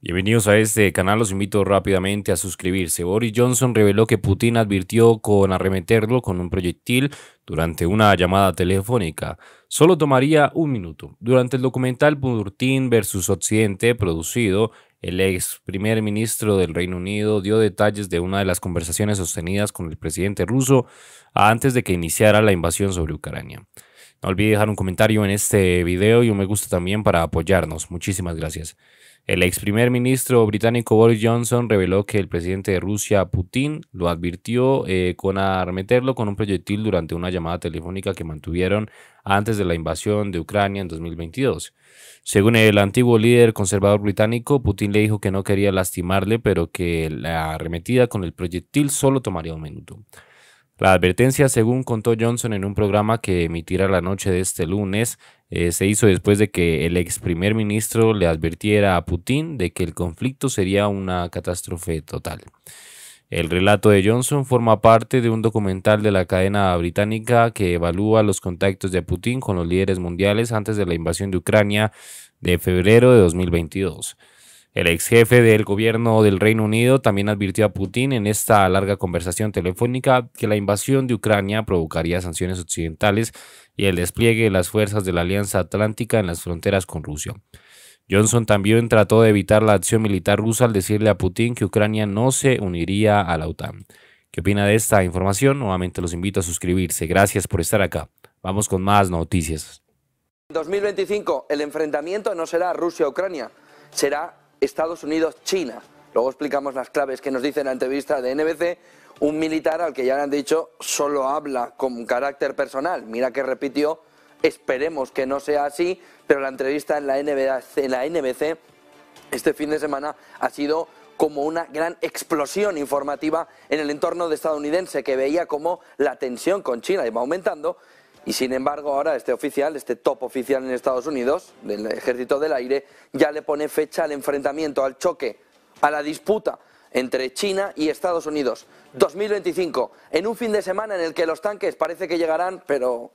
Bienvenidos a este canal, los invito rápidamente a suscribirse. Boris Johnson reveló que Putin advirtió con arremeterlo con un proyectil durante una llamada telefónica. Solo tomaría un minuto. Durante el documental Putin versus Occidente, producido, el ex primer ministro del Reino Unido dio detalles de una de las conversaciones sostenidas con el presidente ruso antes de que iniciara la invasión sobre Ucrania. No olvide dejar un comentario en este video y un me gusta también para apoyarnos. Muchísimas gracias. El ex primer ministro británico Boris Johnson reveló que el presidente de Rusia, Putin, lo advirtió eh, con arremeterlo con un proyectil durante una llamada telefónica que mantuvieron antes de la invasión de Ucrania en 2022. Según el antiguo líder conservador británico, Putin le dijo que no quería lastimarle, pero que la arremetida con el proyectil solo tomaría un minuto. La advertencia, según contó Johnson en un programa que emitirá la noche de este lunes, eh, se hizo después de que el ex primer ministro le advirtiera a Putin de que el conflicto sería una catástrofe total. El relato de Johnson forma parte de un documental de la cadena británica que evalúa los contactos de Putin con los líderes mundiales antes de la invasión de Ucrania de febrero de 2022. El ex jefe del gobierno del Reino Unido también advirtió a Putin en esta larga conversación telefónica que la invasión de Ucrania provocaría sanciones occidentales y el despliegue de las fuerzas de la Alianza Atlántica en las fronteras con Rusia. Johnson también trató de evitar la acción militar rusa al decirle a Putin que Ucrania no se uniría a la OTAN. ¿Qué opina de esta información? Nuevamente los invito a suscribirse. Gracias por estar acá. Vamos con más noticias. En 2025 el enfrentamiento no será Rusia-Ucrania, será Estados Unidos-China. Luego explicamos las claves que nos dice la entrevista de NBC un militar al que ya le han dicho solo habla con carácter personal. Mira que repitió, esperemos que no sea así, pero la entrevista en la, NBC, en la NBC este fin de semana ha sido como una gran explosión informativa en el entorno de estadounidense que veía como la tensión con China iba aumentando y sin embargo, ahora este oficial, este top oficial en Estados Unidos, del Ejército del Aire, ya le pone fecha al enfrentamiento, al choque, a la disputa entre China y Estados Unidos. 2025, en un fin de semana en el que los tanques parece que llegarán, pero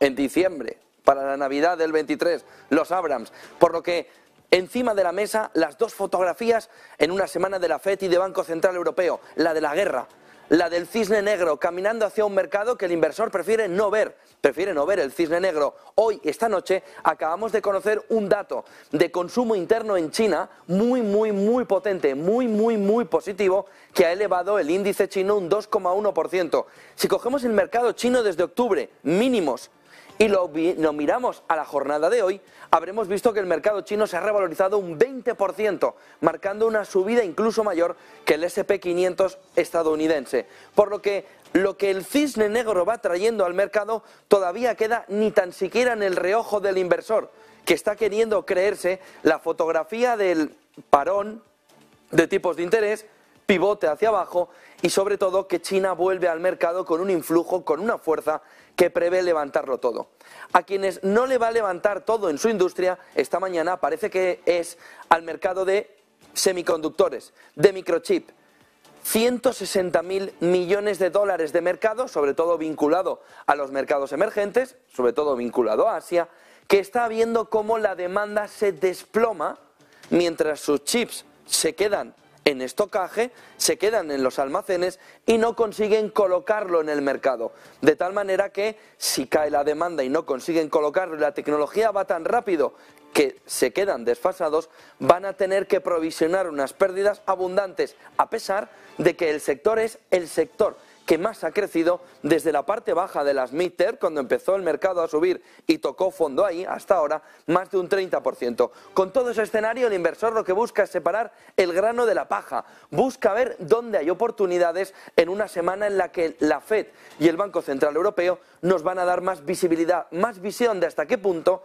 en diciembre, para la Navidad del 23, los Abrams. Por lo que encima de la mesa las dos fotografías en una semana de la FED y de Banco Central Europeo, la de la guerra la del cisne negro, caminando hacia un mercado que el inversor prefiere no ver, prefiere no ver el cisne negro. Hoy, esta noche, acabamos de conocer un dato de consumo interno en China muy, muy, muy potente, muy, muy, muy positivo, que ha elevado el índice chino un 2,1%. Si cogemos el mercado chino desde octubre, mínimos y lo, miramos a la jornada de hoy, habremos visto que el mercado chino se ha revalorizado un 20%, marcando una subida incluso mayor que el SP500 estadounidense. Por lo que lo que el cisne negro va trayendo al mercado todavía queda ni tan siquiera en el reojo del inversor, que está queriendo creerse la fotografía del parón de tipos de interés, pivote hacia abajo y sobre todo que China vuelve al mercado con un influjo, con una fuerza que prevé levantarlo todo. A quienes no le va a levantar todo en su industria, esta mañana parece que es al mercado de semiconductores, de microchip. mil millones de dólares de mercado, sobre todo vinculado a los mercados emergentes, sobre todo vinculado a Asia, que está viendo cómo la demanda se desploma mientras sus chips se quedan en estocaje, se quedan en los almacenes y no consiguen colocarlo en el mercado. De tal manera que si cae la demanda y no consiguen colocarlo y la tecnología va tan rápido que se quedan desfasados, van a tener que provisionar unas pérdidas abundantes, a pesar de que el sector es el sector que más ha crecido desde la parte baja de las MITER, cuando empezó el mercado a subir y tocó fondo ahí, hasta ahora, más de un 30%. Con todo ese escenario, el inversor lo que busca es separar el grano de la paja, busca ver dónde hay oportunidades en una semana en la que la FED y el Banco Central Europeo nos van a dar más visibilidad, más visión de hasta qué punto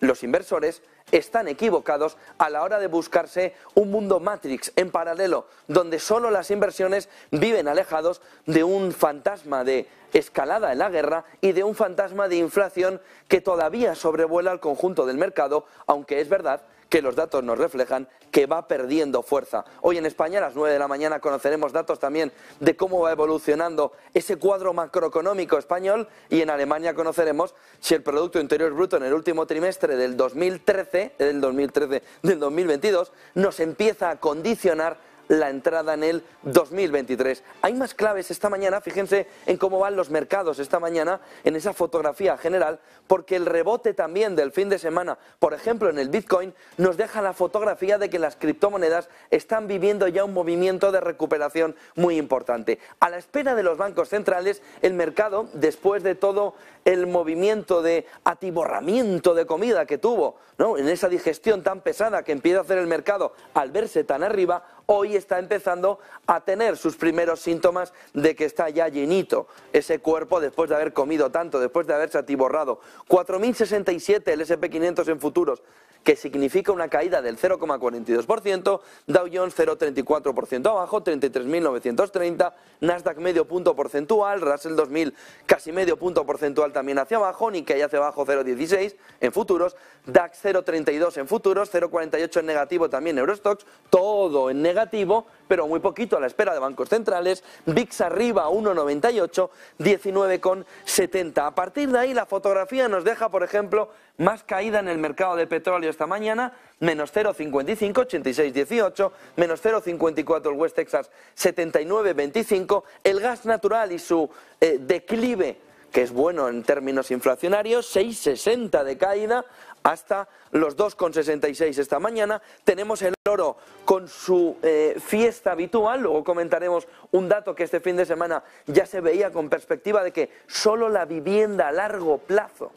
los inversores están equivocados a la hora de buscarse un mundo Matrix en paralelo, donde solo las inversiones viven alejados de un fantasma de escalada en la guerra y de un fantasma de inflación que todavía sobrevuela al conjunto del mercado, aunque es verdad que los datos nos reflejan que va perdiendo fuerza. Hoy en España a las 9 de la mañana conoceremos datos también de cómo va evolucionando ese cuadro macroeconómico español y en Alemania conoceremos si el Producto Interior Bruto en el último trimestre del 2013, del 2013, del 2022, nos empieza a condicionar la entrada en el 2023. Hay más claves esta mañana, fíjense en cómo van los mercados esta mañana en esa fotografía general, porque el rebote también del fin de semana, por ejemplo en el Bitcoin, nos deja la fotografía de que las criptomonedas están viviendo ya un movimiento de recuperación muy importante. A la espera de los bancos centrales, el mercado, después de todo el movimiento de atiborramiento de comida que tuvo, en esa digestión tan pesada que empieza a hacer el mercado al verse tan arriba, hoy está empezando a tener sus primeros síntomas de que está ya llenito ese cuerpo después de haber comido tanto, después de haberse atiborrado. 4.067 el SP500 en futuros, que significa una caída del 0,42%, Dow Jones 0,34% abajo, 33.930, Nasdaq medio punto porcentual, Russell 2000 casi medio punto porcentual también hacia abajo, Nikkei hacia abajo 0,16 en futuros, DAX 0,32 en futuros, 0,48 en negativo también Eurostox, todo en negativo, pero muy poquito a la espera de bancos centrales. VIX arriba 1,98, 19,70. A partir de ahí la fotografía nos deja, por ejemplo, más caída en el mercado de petróleo esta mañana, menos 0,55, 86,18, menos 0,54 el West Texas, 79,25. El gas natural y su eh, declive que es bueno en términos inflacionarios, 6,60 de caída hasta los 2,66 esta mañana. Tenemos el oro con su eh, fiesta habitual, luego comentaremos un dato que este fin de semana ya se veía con perspectiva de que solo la vivienda a largo plazo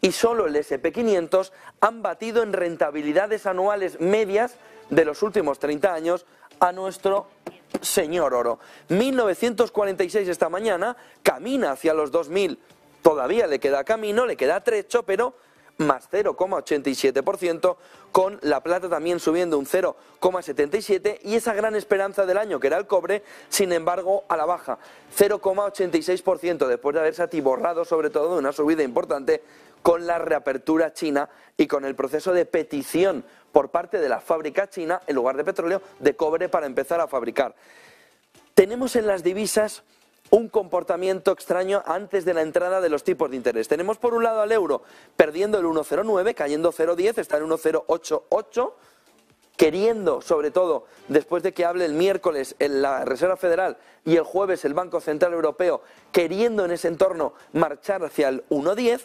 y solo el SP500 han batido en rentabilidades anuales medias de los últimos 30 años a nuestro señor oro. 1946 esta mañana, camina hacia los 2000, todavía le queda camino, le queda trecho, pero más 0,87%, con la plata también subiendo un 0,77% y esa gran esperanza del año que era el cobre, sin embargo, a la baja, 0,86% después de haberse atiborrado sobre todo de una subida importante con la reapertura china y con el proceso de petición por parte de la fábrica china, en lugar de petróleo, de cobre para empezar a fabricar. Tenemos en las divisas un comportamiento extraño antes de la entrada de los tipos de interés. Tenemos por un lado al euro perdiendo el 1,09, cayendo 0,10, está en 1,088, queriendo sobre todo, después de que hable el miércoles en la Reserva Federal y el jueves el Banco Central Europeo, queriendo en ese entorno marchar hacia el 1,10.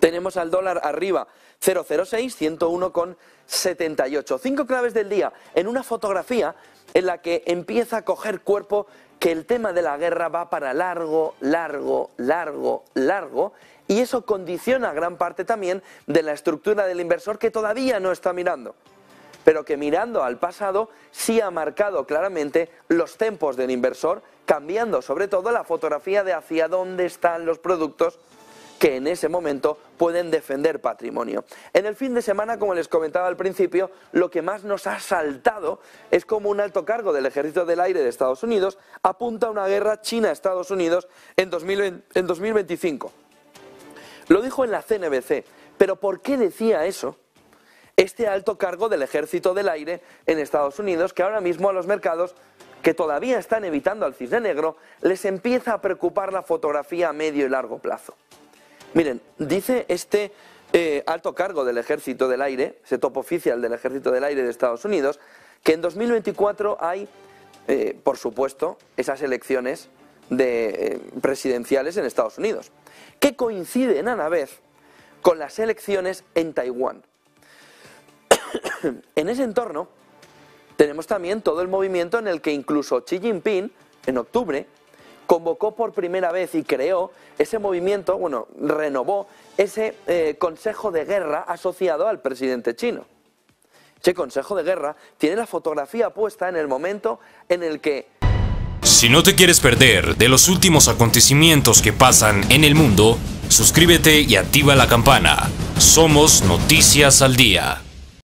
Tenemos al dólar arriba, 006, 101,78. Cinco claves del día en una fotografía en la que empieza a coger cuerpo que el tema de la guerra va para largo, largo, largo, largo, y eso condiciona gran parte también de la estructura del inversor que todavía no está mirando, pero que mirando al pasado sí ha marcado claramente los tempos del inversor, cambiando sobre todo la fotografía de hacia dónde están los productos que en ese momento pueden defender patrimonio. En el fin de semana, como les comentaba al principio, lo que más nos ha saltado es como un alto cargo del Ejército del Aire de Estados Unidos apunta a una guerra China-Estados Unidos en, en 2025. Lo dijo en la CNBC, pero ¿por qué decía eso? Este alto cargo del Ejército del Aire en Estados Unidos, que ahora mismo a los mercados que todavía están evitando al cisne negro, les empieza a preocupar la fotografía a medio y largo plazo. Miren, dice este eh, alto cargo del Ejército del Aire, ese top oficial del Ejército del Aire de Estados Unidos, que en 2024 hay, eh, por supuesto, esas elecciones eh, presidenciales en Estados Unidos, que coinciden a la vez con las elecciones en Taiwán. en ese entorno tenemos también todo el movimiento en el que incluso Xi Jinping, en octubre, convocó por primera vez y creó ese movimiento, bueno, renovó ese eh, Consejo de Guerra asociado al presidente chino. Ese Consejo de Guerra tiene la fotografía puesta en el momento en el que... Si no te quieres perder de los últimos acontecimientos que pasan en el mundo, suscríbete y activa la campana. Somos Noticias al Día.